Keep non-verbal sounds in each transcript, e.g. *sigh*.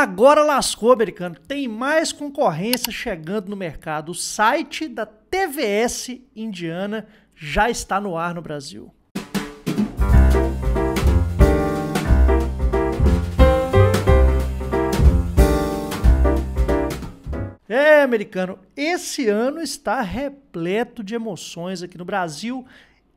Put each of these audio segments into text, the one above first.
Agora lascou, americano. Tem mais concorrência chegando no mercado. O site da TVS indiana já está no ar no Brasil. É, americano, esse ano está repleto de emoções aqui no Brasil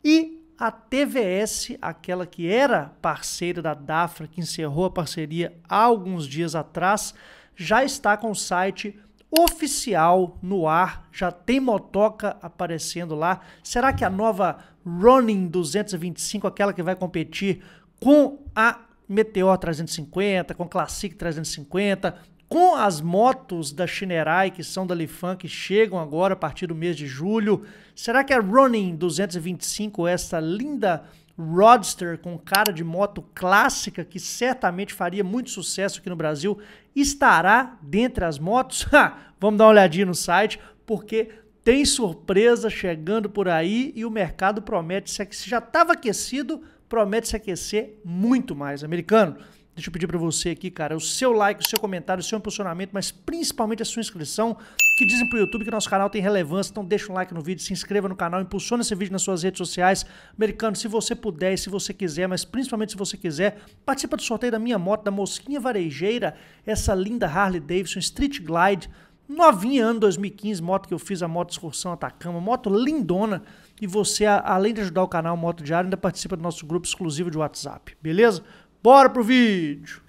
e a TVS, aquela que era parceira da Dafra, que encerrou a parceria há alguns dias atrás, já está com o site oficial no ar, já tem motoca aparecendo lá. Será que a nova Ronin 225, aquela que vai competir com a Meteor 350, com Classic 350, com as motos da Shinerai, que são da Lifan, que chegam agora a partir do mês de julho. Será que a Running 225, essa linda Rodster com cara de moto clássica, que certamente faria muito sucesso aqui no Brasil, estará dentre as motos? *laughs* Vamos dar uma olhadinha no site, porque tem surpresa chegando por aí e o mercado promete se aquecer. Já estava aquecido, promete se aquecer muito mais, americano. Deixa eu pedir para você aqui, cara, o seu like, o seu comentário, o seu impulsionamento, mas principalmente a sua inscrição, que dizem pro YouTube que nosso canal tem relevância. Então deixa um like no vídeo, se inscreva no canal, impulsiona esse vídeo nas suas redes sociais. Americano, se você puder e se você quiser, mas principalmente se você quiser, participa do sorteio da minha moto, da Mosquinha Varejeira, essa linda Harley Davidson Street Glide novinha, ano 2015, moto que eu fiz, a moto Excursão Atacama, moto lindona. E você, além de ajudar o canal Moto Diário, ainda participa do nosso grupo exclusivo de WhatsApp, beleza? Bora pro vídeo!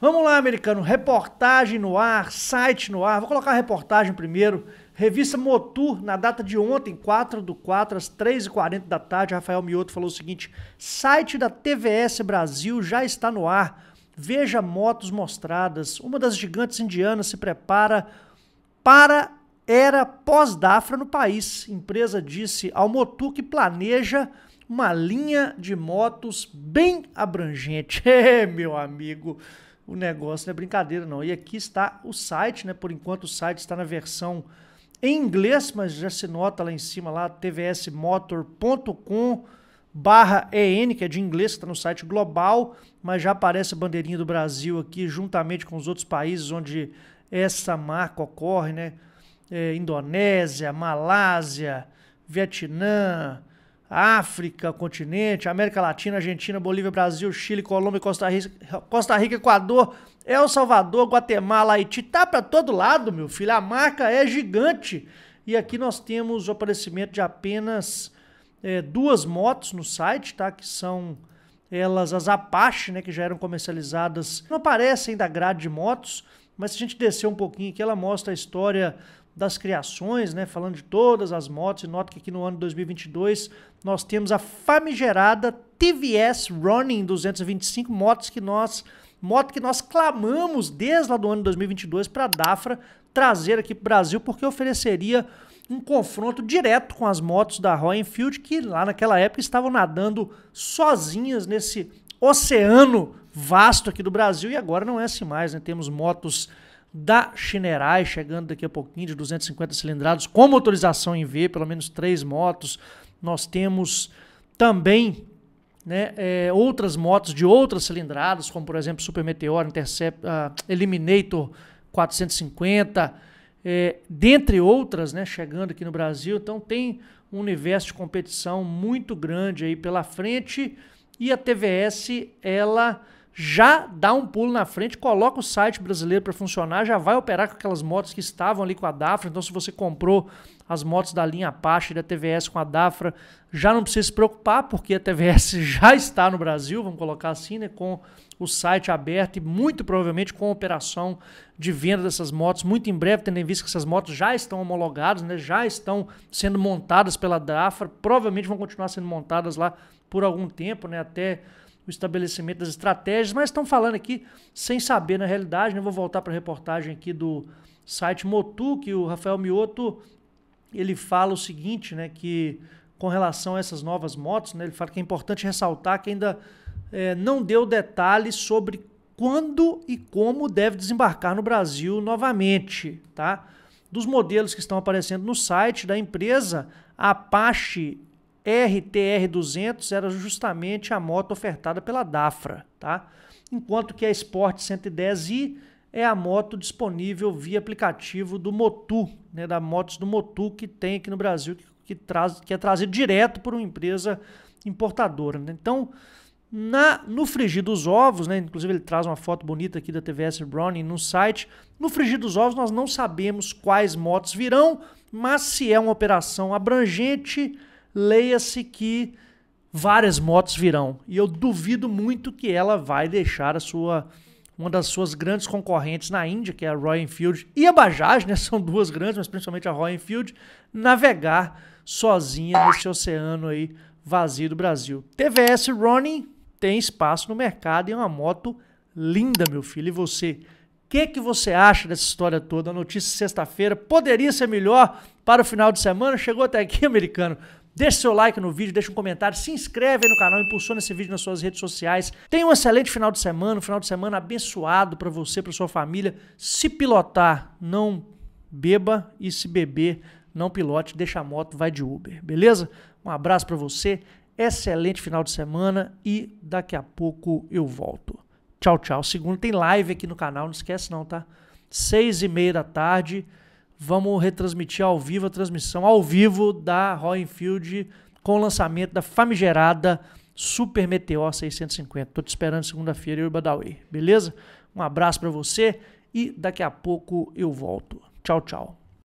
Vamos lá, americano. Reportagem no ar, site no ar. Vou colocar a reportagem primeiro. Revista Motur, na data de ontem, 4 do 4, às 3h40 da tarde, Rafael Mioto falou o seguinte: site da TVS Brasil já está no ar. Veja motos mostradas. Uma das gigantes indianas se prepara para era pós-Dafra no país. Empresa disse ao Motu que planeja uma linha de motos bem abrangente. *laughs* É, meu amigo, o negócio não é brincadeira não. E aqui está o site, né? Por enquanto o site está na versão em inglês, mas já se nota lá em cima lá tvsmotor.com barra EN, que é de inglês, que está no site global, mas já aparece a bandeirinha do Brasil aqui, juntamente com os outros países onde essa marca ocorre, né? É, Indonésia, Malásia, Vietnã, África, continente, América Latina, Argentina, Bolívia, Brasil, Chile, Colômbia, Costa Rica, Costa Rica Equador, El Salvador, Guatemala, Haiti, tá para todo lado, meu filho. A marca é gigante. E aqui nós temos o aparecimento de apenas é, duas motos no site, tá? Que são elas as Apache, né? Que já eram comercializadas. Não aparecem da grade de motos, mas se a gente descer um pouquinho aqui, ela mostra a história das criações, né, falando de todas as motos, e noto que aqui no ano 2022 nós temos a famigerada TVS Running 225, motos que nós, moto que nós clamamos desde lá do ano 2022 para a Dafra trazer aqui para o Brasil, porque ofereceria um confronto direto com as motos da Royal Enfield, que lá naquela época estavam nadando sozinhas nesse oceano vasto aqui do Brasil, e agora não é assim mais, né? Temos motos da Chinerai, chegando daqui a pouquinho, de 250 cilindrados, com motorização em V, pelo menos três motos. Nós temos também né, é, outras motos de outras cilindradas, como por exemplo Super Meteor, Intercept, uh, Eliminator 450, é, dentre outras, né, chegando aqui no Brasil. Então tem um universo de competição muito grande aí pela frente e a TVS ela já dá um pulo na frente, coloca o site brasileiro para funcionar, já vai operar com aquelas motos que estavam ali com a Dafra. Então, se você comprou as motos da linha Apache da TVS com a Dafra, já não precisa se preocupar, porque a TVS *laughs* já está no Brasil, vamos colocar assim, né, com o site aberto e muito provavelmente com operação de venda dessas motos, muito em breve, tendo em vista que essas motos já estão homologadas, né, já estão sendo montadas pela Dafra, provavelmente vão continuar sendo montadas lá por algum tempo, né, até o estabelecimento das estratégias, mas estão falando aqui sem saber na realidade. Né? vou voltar para a reportagem aqui do site Motu, que o Rafael Mioto ele fala o seguinte, né, que com relação a essas novas motos, né, ele fala que é importante ressaltar que ainda é, não deu detalhes sobre quando e como deve desembarcar no Brasil novamente, tá? Dos modelos que estão aparecendo no site da empresa, a Apache RTR200 era justamente a moto ofertada pela Dafra, tá? Enquanto que a Sport 110i é a moto disponível via aplicativo do Motu, né, da Motos do Motu que tem aqui no Brasil, que, que, traz, que é trazido direto por uma empresa importadora. Né? Então, na, no frigir dos ovos, né, inclusive ele traz uma foto bonita aqui da TVS Browning no site, no frigir dos ovos nós não sabemos quais motos virão, mas se é uma operação abrangente leia-se que várias motos virão. E eu duvido muito que ela vai deixar a sua uma das suas grandes concorrentes na Índia, que é a Royal Enfield, e a Bajaj, né, *laughs* são duas grandes, mas principalmente a Royal Enfield, navegar sozinha nesse oceano aí vazio do Brasil. TVS Ronin tem espaço no mercado e é uma moto linda, meu filho. E você, o que, que você acha dessa história toda? A notícia sexta-feira poderia ser melhor para o final de semana? Chegou até aqui, *laughs* americano. Deixe seu like no vídeo, deixe um comentário, se inscreve aí no canal, impulsiona esse vídeo nas suas redes sociais. Tenha um excelente final de semana, um final de semana abençoado para você, para sua família. Se pilotar, não beba e se beber, não pilote, deixa a moto, vai de Uber, beleza? Um abraço para você, excelente final de semana e daqui a pouco eu volto. Tchau, tchau. Segundo tem live aqui no canal, não esquece não, tá? Seis e meia da tarde vamos retransmitir ao vivo a transmissão ao vivo da Royal Enfield com o lançamento da famigerada Super Meteor 650. Tô te esperando segunda-feira, eu e Badawi, beleza? Um abraço para você e daqui a pouco eu volto. Tchau, tchau.